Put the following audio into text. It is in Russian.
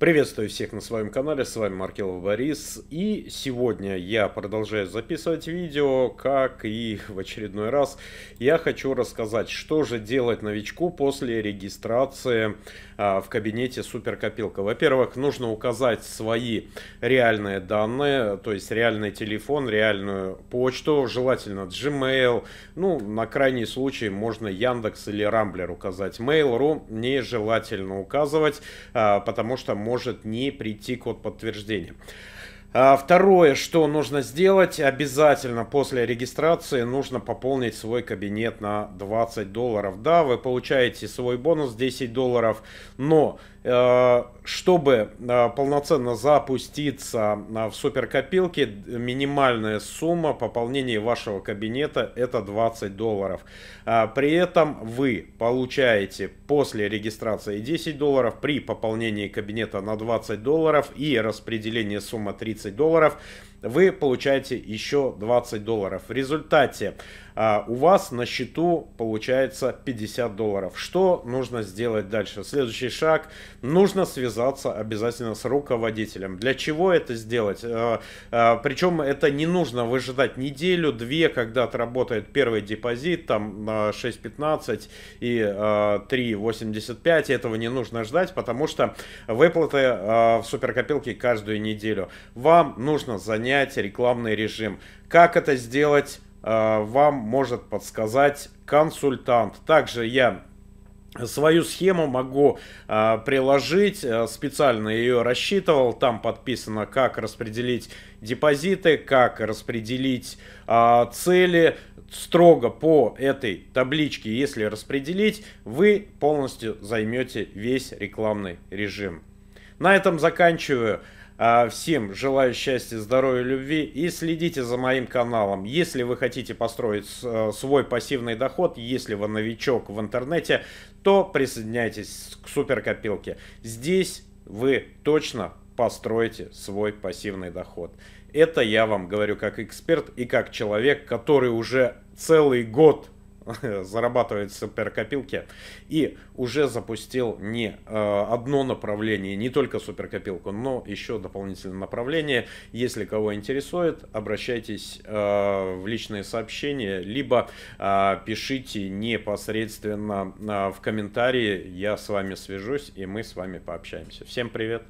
Приветствую всех на своем канале, с вами Маркелов Борис. И сегодня я продолжаю записывать видео, как и в очередной раз я хочу рассказать, что же делать новичку после регистрации а, в кабинете Суперкопилка. Во-первых, нужно указать свои реальные данные, то есть реальный телефон, реальную почту, желательно Gmail, ну, на крайний случай можно Яндекс или Рамблер указать. Mail.ru нежелательно указывать, а, потому что может не прийти код подтверждения. А, второе, что нужно сделать, обязательно после регистрации нужно пополнить свой кабинет на 20 долларов. Да, вы получаете свой бонус 10 долларов, но э, чтобы э, полноценно запуститься э, в суперкопилке, минимальная сумма пополнения вашего кабинета это 20 долларов. Э, при этом вы получаете после регистрации 10 долларов, при пополнении кабинета на 20 долларов и распределении суммы 30 долларов вы получаете еще 20 долларов. В результате а, у вас на счету получается 50 долларов. Что нужно сделать дальше? Следующий шаг. Нужно связать связаться обязательно с руководителем. Для чего это сделать? Э, э, причем это не нужно выжидать неделю, две, когда отработает первый депозит, там 6.15 и 3.85. Э, Этого не нужно ждать, потому что выплаты в суперкопилке каждую неделю. Вам нужно занять рекламный режим. Как это сделать? Вам может подсказать консультант. Также я Свою схему могу э, приложить, а, специально ее рассчитывал, там подписано, как распределить депозиты, как распределить э, цели, строго по этой табличке, если распределить, вы полностью займете весь рекламный режим. На этом заканчиваю. А, всем желаю счастья, здоровья, любви и следите за моим каналом. Если вы хотите построить э, свой пассивный доход, если вы новичок в интернете, то присоединяйтесь к суперкопилке. Здесь вы точно построите свой пассивный доход. Это я вам говорю как эксперт и как человек, который уже целый год зарабатывает суперкопилки, и уже запустил не э, одно направление, не только суперкопилку, но еще дополнительное направление. Если кого интересует, обращайтесь э, в личные сообщения, либо э, пишите непосредственно в комментарии, я с вами свяжусь и мы с вами пообщаемся. Всем привет!